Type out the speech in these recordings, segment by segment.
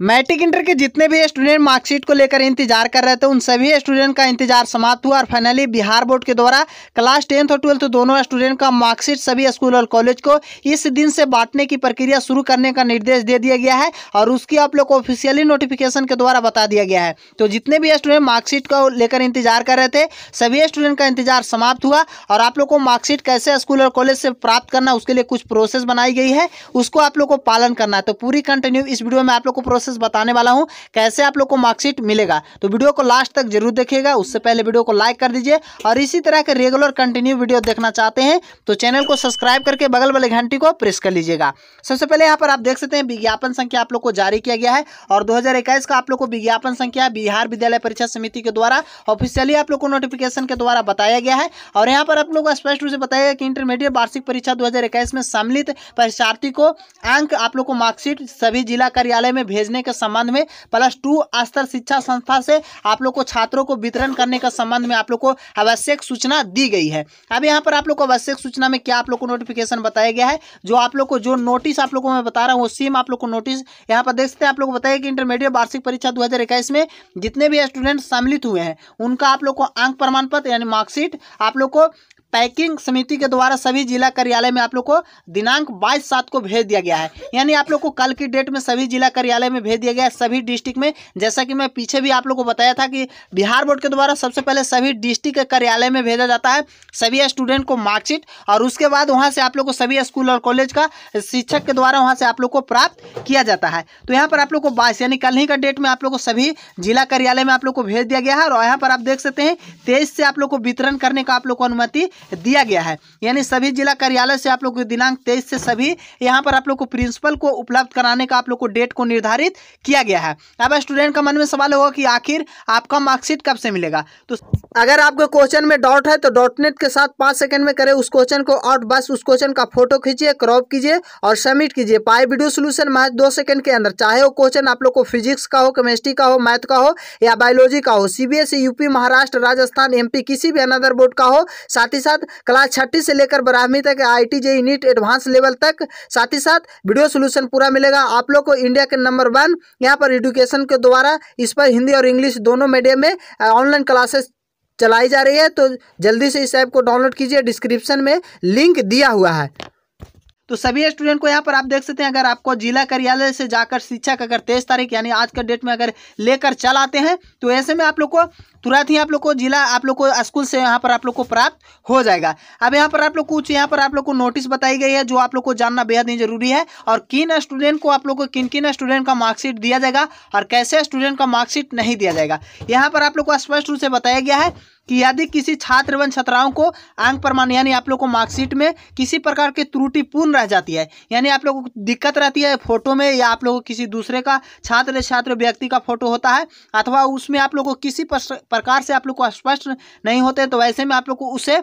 matric inter के जितने भी स्टूडेंट मार्कशीट को लेकर इंतजार कर रहे थे उन सभी स्टूडेंट का इंतजार समाप्त हुआ और फाइनली बिहार बोर्ड के द्वारा क्लास टेंथ और ट्वेल्थ दोनों स्टूडेंट का मार्कशीट सभी स्कूल और कॉलेज को इस दिन से बांटने की प्रक्रिया शुरू करने का निर्देश दे दिया गया है और उसकी आप लोग को ऑफिशियली नोटिफिकेशन के द्वारा बता दिया गया है तो जितने भी स्टूडेंट मार्कशीट को लेकर इंतजार कर रहे थे सभी स्टूडेंट का इंतजार समाप्त हुआ और आप लोग को मार्कशीट कैसे स्कूल और कॉलेज से प्राप्त करना उसके लिए कुछ प्रोसेस बनाई गई है उसको आप लोग को पालन करना है तो पूरी कंटिन्यू इस वीडियो में आप लोग को प्रोसेस प्रोसेस बताने वाला हूँ कैसे आप लोग को मार्कशीट मिलेगा तो वीडियो को लास्ट तक जरूर देखिएगा उससे पहले वीडियो को लाइक कर दीजिए और इसी तरह के रेगुलर कंटिन्यू वीडियो देखना चाहते हैं तो चैनल को सब्सक्राइब करके बगल वाले घंटी को प्रेस कर लीजिएगा सबसे पहले यहाँ पर आप देख सकते हैं विज्ञापन संख्या आप लोग को जारी किया गया है और दो का आप लोग को विज्ञापन संख्या बिहार विद्यालय परीक्षा समिति के द्वारा ऑफिशियली आप लोग को नोटिफिकेशन के द्वारा बताया गया है और यहाँ पर आप लोग स्पष्ट रूप से बताया कि इंटरमीडिएट वार्षिक परीक्षा दो में सम्मिलित परीक्षार्थी को अंक आप लोग को मार्कशीट सभी जिला कार्यालय में भेजने करने के संबंध में प्लस टू स्तर शिक्षा संस्था से आप लोग को छात्रों को वितरण करने के संबंध में आप लोग को आवश्यक सूचना दी गई है अब यहाँ पर आप लोग को आवश्यक सूचना में क्या आप लोग को नोटिफिकेशन बताया गया है जो आप लोग को जो नोटिस आप लोग को मैं बता रहा हूँ वो सेम आप लोग को नोटिस यहाँ पर देख सकते हैं आप लोग को बताया कि इंटरमीडिएट वार्षिक परीक्षा दो में जितने भी स्टूडेंट सम्मिलित हुए हैं उनका आप लोग को अंक प्रमाण पत्र यानी मार्कशीट आप लोग को पैकिंग समिति के द्वारा सभी जिला कार्यालय में आप लोग को दिनांक बाईस सात को भेज दिया गया है यानी आप लोग को कल की डेट में सभी जिला कार्यालय में भेज दिया गया है सभी डिस्ट्रिक्ट में जैसा कि मैं पीछे भी आप लोग को बताया था कि बिहार बोर्ड के द्वारा सबसे पहले सभी डिस्ट्रिक्ट के कार्यालय में भेजा जाता है सभी स्टूडेंट को मार्कशीट और उसके बाद वहाँ से आप लोग को सभी स्कूल और कॉलेज का शिक्षक के द्वारा वहाँ से आप लोग को प्राप्त किया जाता है तो यहाँ पर आप लोग को बाईस यानी कल ही का डेट में आप लोग को सभी जिला कार्यालय में आप लोग को भेज दिया गया है और यहाँ पर आप देख सकते हैं तेईस से आप लोग को वितरण करने का आप लोग को अनुमति दिया गया है यानी सभी जिला कार्यालय से आप लोग को दिनांक तेईस से सभी यहाँ पर आप लोग को प्रिंसिपल को उपलब्ध कराने का आप लोग को डेट को निर्धारित किया गया है अब स्टूडेंट का मन में सवाल होगा कि आखिर आपका मार्कशीट कब से मिलेगा तो अगर आपके क्वेश्चन में डॉट है तो डॉटनेट के साथ पाँच सेकंड में करें उस क्वेश्चन को और बस उस क्वेश्चन का फोटो खींचिए क्रॉप कीजिए और सबमिट कीजिए पाए वीडियो सोल्यूशन मैथ दो सेकंड के अंदर चाहे वो क्वेश्चन आप लोग को फिजिक्स का हो केमिस्ट्री का हो मैथ का हो या बायोलॉजी का हो CBSE UP Maharashtra Rajasthan MP किसी भी अनदर बोर्ड का हो साथ ही साथ क्लास छठी से लेकर बारहवीं तक I T J NEET advance level तक साथ ही साथ वीडियो सोल्यूशन पूरा मिलेगा आप लोग को इंडिया के नंबर वन यहाँ पर एडुकेशन के द्वारा इस पर हिंदी और इंग्लिश दोनों मीडियम में ऑनलाइन क्लासेस चलाई जा रही है तो जल्दी से इस ऐप को डाउनलोड कीजिए डिस्क्रिप्शन में लिंक दिया हुआ है तो सभी स्टूडेंट को यहाँ पर आप देख सकते हैं अगर आपको जिला कार्यालय से जाकर शिक्षक अगर तेईस तारीख यानी आज के डेट में अगर लेकर चल आते हैं तो ऐसे में आप लोग को तुरंत ही आप लोग को जिला आप लोग को स्कूल से यहाँ पर आप लोग को प्राप्त हो जाएगा अब यहाँ पर आप लोग कुछ यहाँ पर आप लोग को नोटिस बताई गई है जो आप लोग को जानना बेहद ही जरूरी है और किन स्टूडेंट को आप लोग को किन किन स्टूडेंट का मार्कशीट दिया जाएगा और कैसे स्टूडेंट का मार्कशीट नहीं दिया जाएगा यहाँ पर आप लोग को स्पष्ट रूप से बताया गया है कि यदि किसी छात्र एवं छात्राओं को अंक प्रमाण यानी आप लोग को मार्कशीट में किसी प्रकार की त्रुटिपूर्ण रह जाती है यानी आप लोगों को दिक्कत रहती है फोटो में या आप लोगों को किसी दूसरे का छात्र छात्र व्यक्ति का फोटो होता है अथवा उसमें आप लोग को किसी प्रकार से आप लोग को स्पष्ट नहीं होते तो वैसे में आप लोग को उसे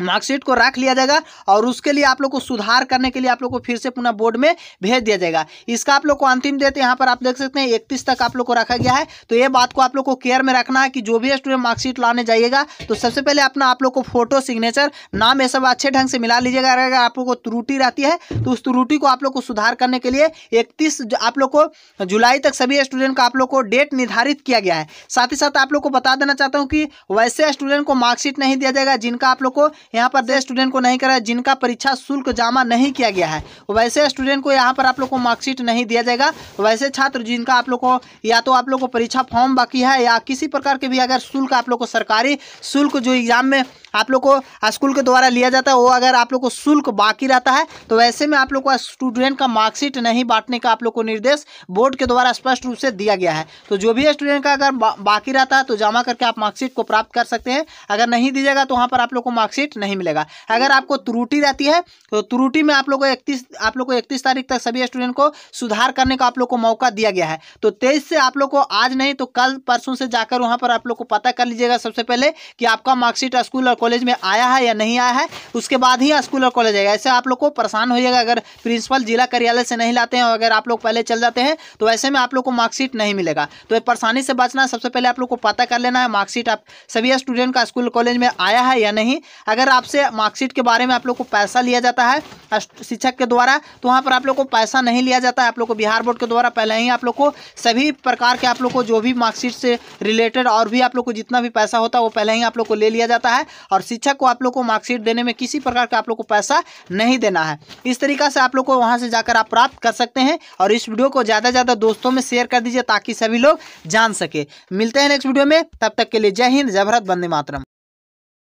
मार्कशीट को रख लिया जाएगा और उसके लिए आप लोग को सुधार करने के लिए आप लोग को फिर से पुनः बोर्ड में भेज दिया जाएगा इसका आप लोग को अंतिम डेट यहाँ पर आप देख सकते हैं इकतीस तक आप लोग को रखा गया है तो ये बात को आप लोग को केयर में रखना है कि जो भी स्टूडेंट मार्कशीट लाने जाइएगा तो सबसे पहले अपना आप लोग को फोटो सिग्नेचर नाम ये सब अच्छे ढंग से मिला लीजिएगा अगर आप लोग को त्रुटि रहती है तो उस त्रुटि को आप लोग को सुधार करने के लिए इकतीस आप लोग को जुलाई तक सभी स्टूडेंट का आप लोग को डेट निर्धारित किया गया है साथ ही साथ आप लोग को बता देना चाहता हूँ कि वैसे स्टूडेंट को मार्कशीट नहीं दिया जाएगा जिनका आप लोग को यहाँ पर दे स्टूडेंट को नहीं करा जिनका परीक्षा शुल्क जमा नहीं किया गया है वैसे स्टूडेंट को यहाँ पर आप लोग को मार्कशीट नहीं दिया जाएगा वैसे छात्र जिनका आप लोग को या तो आप लोग को परीक्षा फॉर्म बाकी है या किसी प्रकार के भी अगर शुल्क आप लोग को सरकारी शुल्क जो एग्ज़ाम में आप लोग को स्कूल के द्वारा लिया जाता है वो अगर आप लोग को शुल्क बाकी रहता है तो वैसे में आप लोग को स्टूडेंट का मार्कशीट नहीं बांटने का आप लोग को निर्देश बोर्ड के द्वारा स्पष्ट रूप से दिया गया है तो जो भी स्टूडेंट का अगर बाकी रहता है तो जमा करके आप मार्कशीट को प्राप्त कर सकते हैं अगर नहीं दीजिएगा तो वहाँ पर आप लोग को मार्कशीट सर्टिफिकेट नहीं मिलेगा अगर आपको त्रुटि रहती है तो त्रुटि में आप लोग को इकतीस आप लोग को इकतीस तारीख तक सभी स्टूडेंट को सुधार करने का आप लोग को मौका दिया गया है तो तेईस से आप लोग को आज नहीं तो कल परसों से जाकर वहाँ पर आप लोग को पता कर लीजिएगा सबसे पहले कि आपका मार्कशीट स्कूल और कॉलेज में आया है या नहीं आया है उसके बाद ही स्कूल और कॉलेज आएगा ऐसे आप लोग को परेशान होइएगा अगर प्रिंसिपल जिला कार्यालय से नहीं लाते हैं अगर आप लोग पहले चल जाते हैं तो ऐसे में आप लोग को मार्कशीट नहीं मिलेगा तो परेशानी से बचना सबसे पहले आप लोग को पता कर लेना है मार्कशीट आप सभी स्टूडेंट का स्कूल कॉलेज में आया है या नहीं अगर अगर आपसे मार्कशीट के बारे में आप लोग को पैसा लिया जाता है शिक्षक के द्वारा तो वहाँ पर आप लोग को पैसा नहीं लिया जाता है आप लोग को बिहार बोर्ड के द्वारा पहले ही आप लोग को सभी प्रकार के आप लोग को जो भी मार्कशीट से रिलेटेड और भी आप लोग को जितना भी पैसा होता है वो पहले ही आप लोग को ले लिया जाता है और शिक्षक को आप लोग को मार्कशीट देने में किसी प्रकार का आप लोग को पैसा नहीं देना है इस तरीका से आप लोग को वहाँ से जाकर आप प्राप्त कर सकते हैं और इस वीडियो को ज़्यादा से ज़्यादा दोस्तों में शेयर कर दीजिए ताकि सभी लोग जान सके मिलते हैं नेक्स्ट वीडियो में तब तक के लिए जय हिंद जय भरत वंदे मातरम